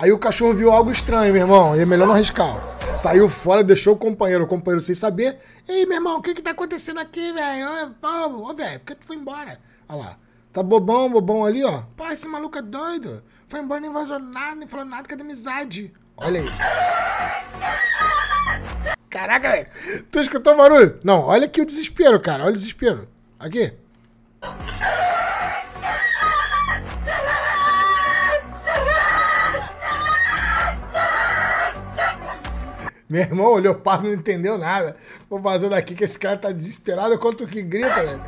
Aí o cachorro viu algo estranho, meu irmão, e é melhor não arriscar. Saiu fora, deixou o companheiro, o companheiro sem saber. Ei, meu irmão, o que que tá acontecendo aqui, velho? Ô, velho, por que tu foi embora? Olha lá. Tá bobão, bobão ali, ó. Pô, esse maluco é doido. Foi embora, nem vazou nada, nem falou nada, cadê amizade? Olha isso. Caraca, velho. Tu escutou o barulho? Não, olha aqui o desespero, cara. Olha o desespero. Aqui. Meu irmão olhou para não entendeu nada. Vou vazando aqui que esse cara tá desesperado quanto que grita, velho.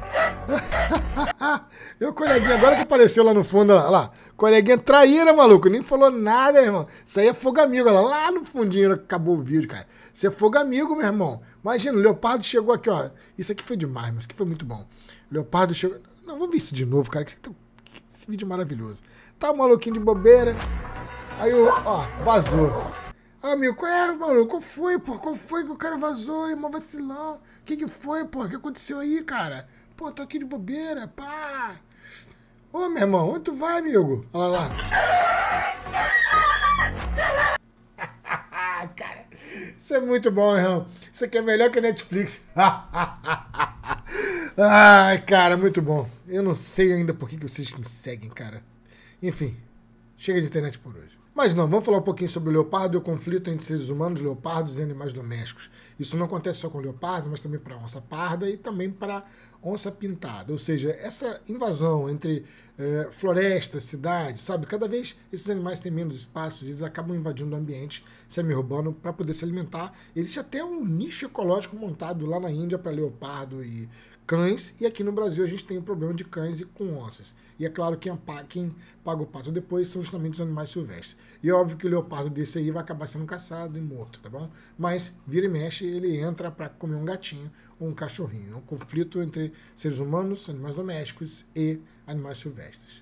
Meu coleguinha, agora que apareceu lá no fundo, lá, lá. Coleguinha traíra, maluco. Nem falou nada, meu irmão. Isso aí é fogo amigo. Lá, lá no fundinho acabou o vídeo, cara. Isso é fogo amigo, meu irmão. Imagina, o Leopardo chegou aqui, ó. Isso aqui foi demais, mas isso aqui foi muito bom. O Leopardo chegou. Não, vamos ver isso de novo, cara. Que tá, esse vídeo é maravilhoso. Tá um maluquinho de bobeira. Aí, ó, vazou. Ah, meu, qual é, maluco? Qual foi, pô? Qual foi que o cara vazou, irmão? Vacilão. O que que foi, pô? O que aconteceu aí, cara? Pô, tô aqui de bobeira, pá. Ô, meu irmão, onde tu vai, amigo? Olha lá. cara, isso é muito bom, irmão. Isso aqui é melhor que a Netflix. Ai, cara, muito bom. Eu não sei ainda por que, que vocês me seguem, cara. Enfim, chega de internet por hoje. Mas não, vamos falar um pouquinho sobre o leopardo e o conflito entre seres humanos, leopardos e animais domésticos. Isso não acontece só com leopardo, mas também para onça parda e também para onça pintada. Ou seja, essa invasão entre eh, floresta, cidade, sabe? Cada vez esses animais têm menos espaços e eles acabam invadindo o ambiente semi-urbano para poder se alimentar. Existe até um nicho ecológico montado lá na Índia para leopardo e cães, e aqui no Brasil a gente tem o problema de cães e com onças. E é claro que quem paga o pato depois são justamente os animais silvestres. E é óbvio que o leopardo desse aí vai acabar sendo caçado e morto, tá bom? Mas vira e mexe, ele entra para comer um gatinho ou um cachorrinho. É um conflito entre seres humanos, animais domésticos e animais silvestres.